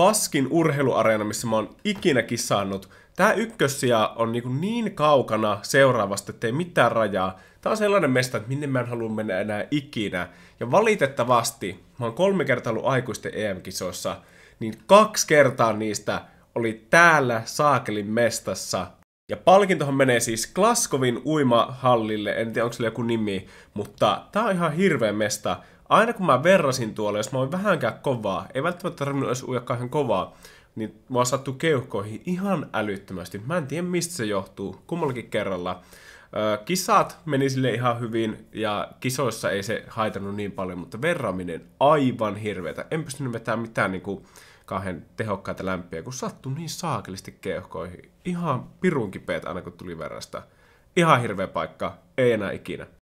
paskin urheiluareena, missä mä oon ikinä kisannut. Tää ykkössija on niin, niin kaukana seuraavasta, ettei mitään rajaa. Tää on sellainen mesta, että minne mä en halua mennä enää ikinä. Ja valitettavasti, mä oon kolme kertaa ollut aikuisten EM-kisoissa, niin kaksi kertaa niistä oli täällä Saakelin mestassa. Ja palkintohan menee siis Klaskovin uimahallille, en tiedä onko sillä joku nimi, mutta tää on ihan hirveä mesta aina kun mä verrasin tuolla, jos mä olin vähänkään kovaa, ei välttämättä tarvinnut edes uida kauhean kovaa, niin mua sattuu keuhkoihin ihan älyttömästi. Mä en tiedä mistä se johtuu, kummallakin kerralla. Kisat meni sille ihan hyvin ja kisoissa ei se haitannut niin paljon, mutta verraminen aivan hirveätä. En pystynyt vetämään mitään niin kuin kauhean tehokkaita lämpiä, kun sattui niin saakelisti keuhkoihin. Ihan pirun kipeät aina kun tuli verrasta. Ihan hirveä paikka, ei enää ikinä.